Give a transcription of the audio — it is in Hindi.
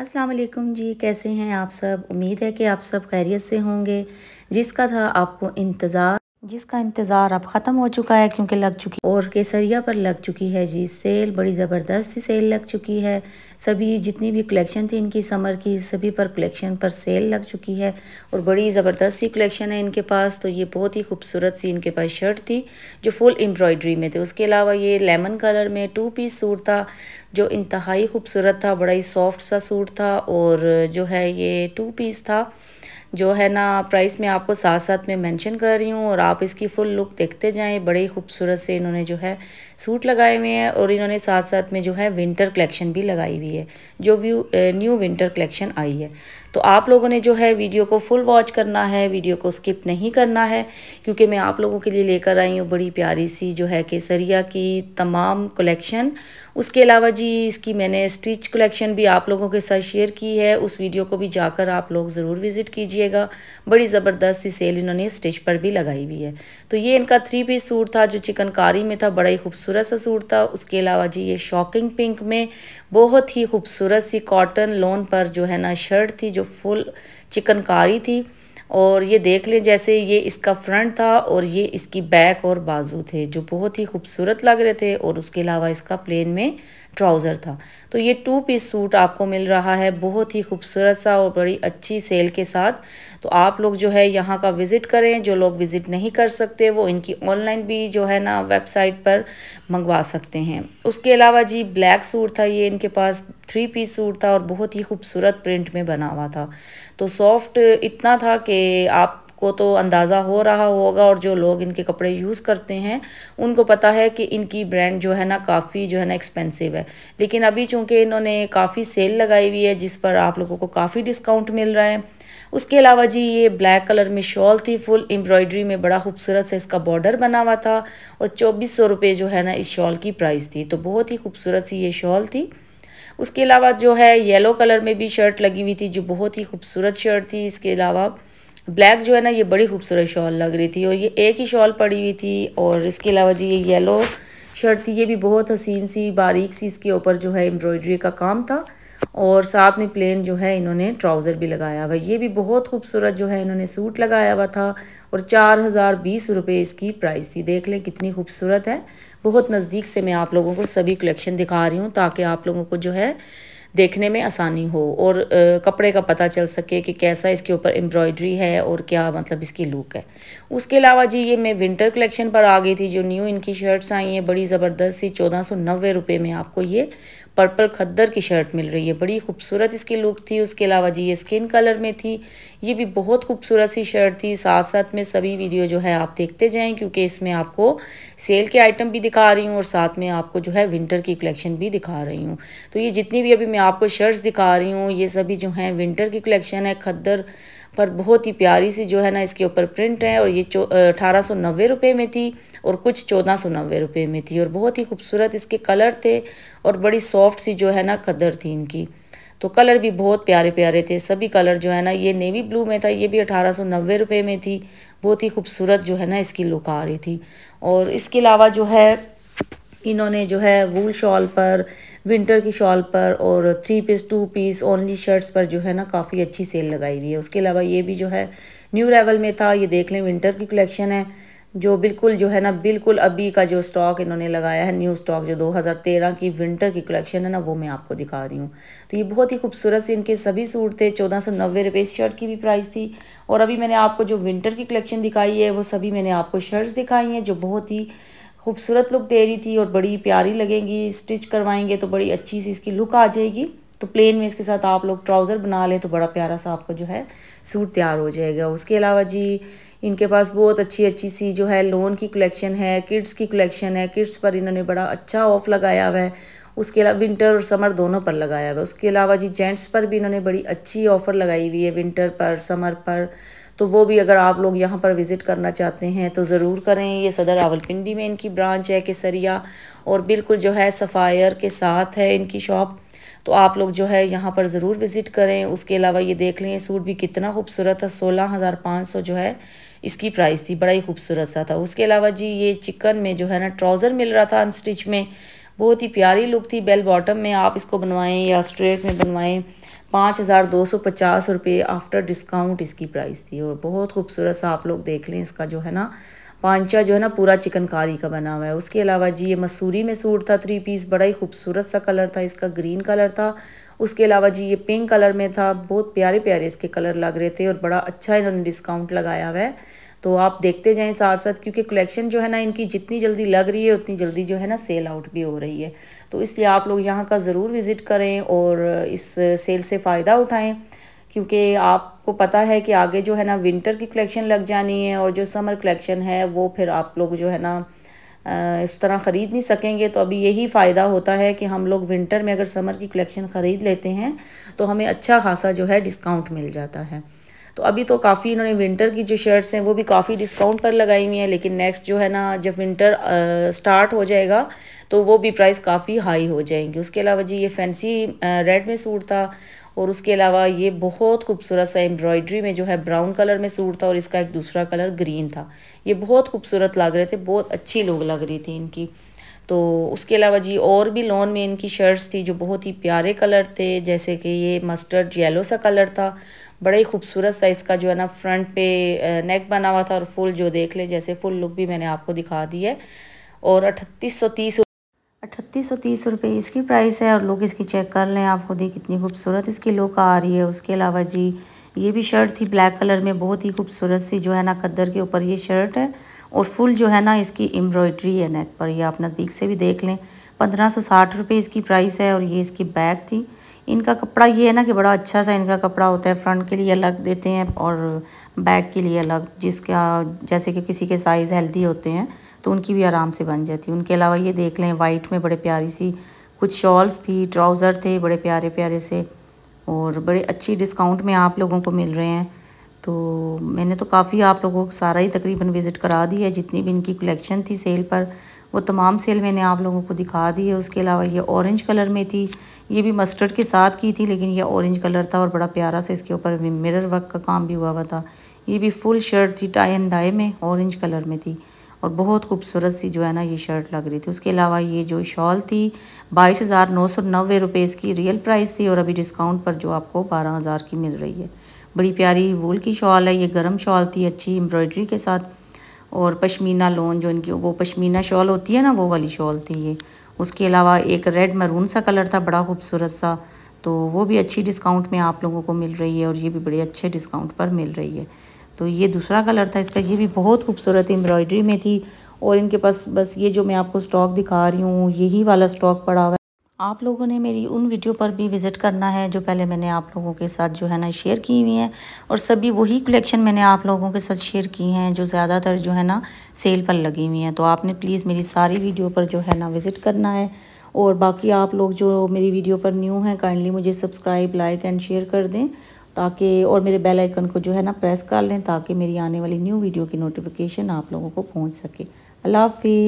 अस्सलाम वालेकुम जी कैसे हैं आप सब उम्मीद है कि आप सब खैरियत से होंगे जिसका था आपको इंतज़ार जिसका इंतज़ार अब ख़त्म हो चुका है क्योंकि लग चुकी और केसरिया पर लग चुकी है जी सेल बड़ी ज़बरदस्त सेल लग चुकी है सभी जितनी भी कलेक्शन थी इनकी समर की सभी पर कलेक्शन पर सेल लग चुकी है और बड़ी ज़बरदस्त सी कलेक्शन है इनके पास तो ये बहुत ही खूबसूरत सी इनके पास शर्ट थी जो फुल एम्ब्रॉयड्री में थे उसके अलावा ये लेमन कलर में टू पीस सूट था जो इंतहाई खूबसूरत था बड़ा ही सॉफ्ट सा सूट था और जो है ये टू पीस था जो है ना प्राइस में आपको साथ साथ में मेंशन कर रही हूँ और आप इसकी फुल लुक देखते जाएं बड़े ही खूबसूरत से इन्होंने जो है सूट लगाए हुए हैं और इन्होंने साथ साथ में जो है विंटर कलेक्शन भी लगाई हुई है जो व्यू न्यू विंटर कलेक्शन आई है तो आप लोगों ने जो है वीडियो को फुल वॉच करना है वीडियो को स्किप नहीं करना है क्योंकि मैं आप लोगों के लिए लेकर आई हूँ बड़ी प्यारी सी जो है केसरिया की तमाम कलेक्शन उसके अलावा जी इसकी मैंने स्टिच कलेक्शन भी आप लोगों के साथ शेयर की है उस वीडियो को भी जाकर आप लोग ज़रूर विज़िट कीजिएगा बड़ी ज़बरदस्त सी सेल इन्होंने स्टिच पर भी लगाई हुई है तो ये इनका थ्री पीस सूट था जो चिकनकारी में था बड़ा ही खूबसूरत सा सूट था उसके अलावा जी ये शॉकिंग पिंक में बहुत ही खूबसूरत सी कॉटन लोन पर जो है ना शर्ट थी जो फुल चिकनकारी थी और ये देख लें जैसे ये इसका फ्रंट था और ये इसकी बैक और बाजू थे जो बहुत ही खूबसूरत लग रहे थे और उसके अलावा इसका प्लेन में ट्राउज़र था तो ये टू पीस सूट आपको मिल रहा है बहुत ही खूबसूरत सा और बड़ी अच्छी सेल के साथ तो आप लोग जो है यहाँ का विज़िट करें जो लोग विज़िट नहीं कर सकते वो इनकी ऑनलाइन भी जो है ना वेबसाइट पर मंगवा सकते हैं उसके अलावा जी ब्लैक सूट था ये इनके पास थ्री पीस सूट था और बहुत ही खूबसूरत प्रिंट में बना हुआ था तो सॉफ्ट इतना था कि आप को तो अंदाज़ा हो रहा होगा और जो लोग इनके कपड़े यूज़ करते हैं उनको पता है कि इनकी ब्रांड जो है ना काफ़ी जो है ना एक्सपेंसिव है लेकिन अभी चूँकि इन्होंने काफ़ी सेल लगाई हुई है जिस पर आप लोगों को काफ़ी डिस्काउंट मिल रहा है उसके अलावा जी ये ब्लैक कलर में शॉल थी फुल एम्ब्रॉयडरी में बड़ा खूबसूरत से इसका बॉर्डर बना हुआ था और चौबीस सौ रुपये जो है ना इस शॉल की प्राइस थी तो बहुत ही खूबसूरत सी ये शॉल थी उसके अलावा जो है येलो कलर में भी शर्ट लगी हुई थी जो बहुत ही खूबसूरत शर्ट थी इसके अलावा ब्लैक जो है ना ये बड़ी खूबसूरत शॉल लग रही थी और ये एक ही शॉल पड़ी हुई थी और इसके अलावा जी ये येलो शर्ट थी ये भी बहुत हसीन सी बारीक सी इसके ऊपर जो है एम्ब्रॉयडरी का काम था और साथ में प्लेन जो है इन्होंने ट्राउज़र भी लगाया हुआ ये भी बहुत खूबसूरत जो है इन्होंने सूट लगाया हुआ था और चार हज़ार बीस रुपये इसकी प्राइस थी देख लें कितनी खूबसूरत है बहुत नज़दीक से मैं आप लोगों को सभी कलेक्शन दिखा रही हूँ ताकि आप लोगों को जो है देखने में आसानी हो और कपड़े का पता चल सके कि कैसा इसके ऊपर एम्ब्रॉयडरी है और क्या मतलब इसकी लुक है उसके अलावा जी ये मैं विंटर कलेक्शन पर आ गई थी जो न्यू इनकी शर्ट्स आई हैं बड़ी ज़बरदस्त सी चौदह सौ नब्बे रुपये में आपको ये पर्पल खद्दर की शर्ट मिल रही है बड़ी खूबसूरत इसकी लुक थी उसके अलावा जी ये स्किन कलर में थी ये भी बहुत खूबसूरत सी शर्ट थी साथ साथ में सभी वीडियो जो है आप देखते जाएं क्योंकि इसमें आपको सेल के आइटम भी दिखा रही हूँ और साथ में आपको जो है विंटर की कलेक्शन भी दिखा रही हूँ तो ये जितनी भी अभी मैं आपको शर्ट्स दिखा रही हूँ ये सभी जो हैं विंटर की कलेक्शन है खद्दर पर बहुत ही प्यारी सी जो है ना इसके ऊपर प्रिंट है और ये अठारह सौ नब्बे रुपये में थी और कुछ चौदह सौ नब्बे रुपये में थी और बहुत ही खूबसूरत इसके कलर थे और बड़ी सॉफ्ट सी जो है ना कदर थी इनकी तो कलर भी बहुत प्यारे प्यारे थे सभी कलर जो है ना ये नेवी ब्लू में था ये भी अठारह सौ नब्बे रुपये में थी बहुत ही खूबसूरत जो है ना इसकी लुक आ रही थी और इसके अलावा जो है इन्होंने जो है वूल शॉल पर विंटर की शॉल पर और three piece two piece only shirts पर जो है ना काफ़ी अच्छी सेल लगाई हुई है उसके अलावा ये भी जो है न्यू लेवल में था ये देख लें विंटर की कलेक्शन है जो बिल्कुल जो है ना बिल्कुल अभी का जो स्टॉक इन्होंने लगाया है न्यू स्टॉक जो 2013 की विंटर की कलेक्शन है ना वो मैं आपको दिखा रही हूँ तो ये बहुत ही खूबसूरत से इनके सभी सूट थे चौदह सौ नब्बे रुपये इस शर्ट की भी प्राइस थी और अभी मैंने आपको जो विंटर की कलेक्शन दिखाई है वो सभी मैंने आपको शर्ट्स दिखाई हैं जो बहुत ही खूबसूरत लुक दे रही थी और बड़ी प्यारी लगेंगी स्टिच करवाएंगे तो बड़ी अच्छी सी इसकी लुक आ जाएगी तो प्लेन में इसके साथ आप लोग ट्राउज़र बना लें तो बड़ा प्यारा सा आपका जो है सूट तैयार हो जाएगा उसके अलावा जी इनके पास बहुत अच्छी अच्छी सी जो है लोन की कलेक्शन है किड्स की कलेक्शन है किड्स पर इन्होंने बड़ा अच्छा ऑफ लगाया हुआ है उसके अलावा विंटर और समर दोनों पर लगाया हुआ है उसके अलावा जी जेंट्स पर भी इन्होंने बड़ी अच्छी ऑफ़र लगाई हुई है विंटर पर समर पर तो वो भी अगर आप लोग यहाँ पर विज़िट करना चाहते हैं तो ज़रूर करें ये सदर रावलपिंडी में इनकी ब्रांच है केसरिया और बिल्कुल जो है सफ़ायर के साथ है इनकी शॉप तो आप लोग जो है यहाँ पर ज़रूर विज़िट करें उसके अलावा ये देख लें सूट भी कितना खूबसूरत था सोलह हज़ार पाँच सौ जो है इसकी प्राइस थी बड़ा ही खूबसूरत सा था उसके अलावा जी ये चिकन में जो है ना ट्राउज़र मिल रहा था अनस्टिच में बहुत ही प्यारी लुक थी बेल बॉटम में आप इसको बनवाएं या स्ट्रेट में बनवाएं पाँच हज़ार दो सौ पचास रुपये आफ्टर डिस्काउंट इसकी प्राइस थी और बहुत खूबसूरत सा आप लोग देख लें इसका जो है ना पांचा जो है ना पूरा चिकनकारी का बना हुआ है उसके अलावा जी ये मसूरी में सूट था थ्री पीस बड़ा ही खूबसूरत सा कलर था इसका ग्रीन कलर था उसके अलावा जी ये पिंक कलर में था बहुत प्यारे प्यारे इसके कलर लग रहे थे और बड़ा अच्छा इन्होंने डिस्काउंट लगाया हुआ है तो आप देखते जाएं साथ साथ क्योंकि कलेक्शन जो है ना इनकी जितनी जल्दी लग रही है उतनी जल्दी जो है ना सेल आउट भी हो रही है तो इसलिए आप लोग यहाँ का ज़रूर विज़िट करें और इस सेल से फ़ायदा उठाएँ क्योंकि आपको पता है कि आगे जो है ना विंटर की कलेक्शन लग जानी है और जो समर कलेक्शन है वो फिर आप लोग जो है ना इस तरह ख़रीद नहीं सकेंगे तो अभी यही फ़ायदा होता है कि हम लोग विंटर में अगर समर की कलेक्शन ख़रीद लेते हैं तो हमें अच्छा खासा जो है डिस्काउंट मिल जाता है तो अभी तो काफ़ी इन्होंने विंटर की जो शर्ट्स हैं वो भी काफ़ी डिस्काउंट पर लगाई हुई हैं लेकिन नेक्स्ट जो है ना जब विंटर आ, स्टार्ट हो जाएगा तो वो भी प्राइस काफ़ी हाई हो जाएंगी उसके अलावा जी ये फैंसी रेड में सूट था और उसके अलावा ये बहुत खूबसूरत सा एम्ब्रॉयडरी में जो है ब्राउन कलर में सूट था और इसका एक दूसरा कलर ग्रीन था ये बहुत खूबसूरत लग रहे थे बहुत अच्छी लोग लग रही थी इनकी तो उसके अलावा जी और भी लॉन में इनकी शर्ट्स थी जो बहुत ही प्यारे कलर थे जैसे कि ये मस्टर्ड येलो सा कलर था बड़ा ही खूबसूरत सा इसका जो है ना फ्रंट पे नेक बना हुआ था और फुल जो देख ले जैसे फुल लुक भी मैंने आपको दिखा दी है और अठतीस सौ तीस अठतीस सौ तीस रुपये इसकी प्राइस है और लोग इसकी चेक कर लें आप खुद ही कितनी खूबसूरत इसकी लुक आ रही है उसके अलावा जी ये भी शर्ट थी ब्लैक कलर में बहुत ही खूबसूरत सी जो है ना कद्दर के ऊपर ये शर्ट है और फुल जो है ना इसकी एम्ब्रॉयड्री है नेक पर ये आप नज़दीक से भी देख लें पंद्रह सौ साठ रुपये इसकी प्राइस है और ये इसकी बैग थी इनका कपड़ा ये है ना कि बड़ा अच्छा सा इनका कपड़ा होता है फ्रंट के लिए अलग देते हैं और बैक के लिए अलग जिसका जैसे कि किसी के साइज़ हेल्दी होते हैं तो उनकी भी आराम से बन जाती है उनके अलावा ये देख लें वाइट में बड़े प्यारी सी कुछ शॉल्स थी ट्राउज़र थे बड़े प्यारे प्यारे से और बड़े अच्छी डिस्काउंट में आप लोगों को मिल रहे हैं तो मैंने तो काफ़ी आप लोगों को सारा ही तकरीबन विज़िट करा दी है जितनी भी इनकी कलेक्शन थी सेल पर वो तमाम सेल मैंने आप लोगों को दिखा दी है उसके अलावा ये ऑरेंज कलर में थी ये भी मस्टर्ड के साथ की थी लेकिन ये ऑरेंज कलर था और बड़ा प्यारा सा इसके ऊपर मिरर वर्क का काम भी हुआ हुआ था ये भी फुल शर्ट थी टाई एंड डाई में ऑरेंज कलर में थी और बहुत खूबसूरत सी जो है ना ये शर्ट लग रही थी उसके अलावा ये जो शॉल थी बाईस हज़ार नौ सौ नब्बे रुपये इसकी रियल प्राइस थी और अभी डिस्काउंट पर जो आपको बारह हज़ार की मिल रही है बड़ी प्यारी वूल की शॉल है ये गर्म शॉल थी अच्छी एम्ब्रॉयडरी के साथ और पशमीना लोन जो इनकी वो पश्मीना शॉल होती है ना वो वाली शॉल थी ये उसके अलावा एक रेड मरून सा कलर था बड़ा खूबसूरत सा तो वो भी अच्छी डिस्काउंट में आप लोगों को मिल रही है और ये भी बड़े अच्छे डिस्काउंट पर मिल रही है तो ये दूसरा कलर था इसका ये भी बहुत खूबसूरत एम्ब्रॉयडरी में थी और इनके पास बस ये जो मैं आपको स्टॉक दिखा रही हूँ यही वाला स्टॉक पड़ा हुआ आप लोगों ने मेरी उन वीडियो पर भी विज़िट करना है जो पहले मैंने आप लोगों के साथ जो है ना शेयर की हुई हैं और सभी वही कलेक्शन मैंने आप लोगों के साथ शेयर की हैं जो ज़्यादातर जो है ना सेल पर लगी हुई हैं तो आपने प्लीज़ मेरी सारी वीडियो पर जो है ना विज़िट करना है और बाकी आप लोग जो मेरी वीडियो पर न्यू हैं काइंडली मुझे सब्सक्राइब लाइक एंड शेयर कर दें ताकि और मेरे बेल आइकन को जो है ना प्रेस कर लें ताकि मेरी आने वाली न्यू वीडियो की नोटिफिकेशन आप लोगों को पहुंच सके अल्लाह हाफिज़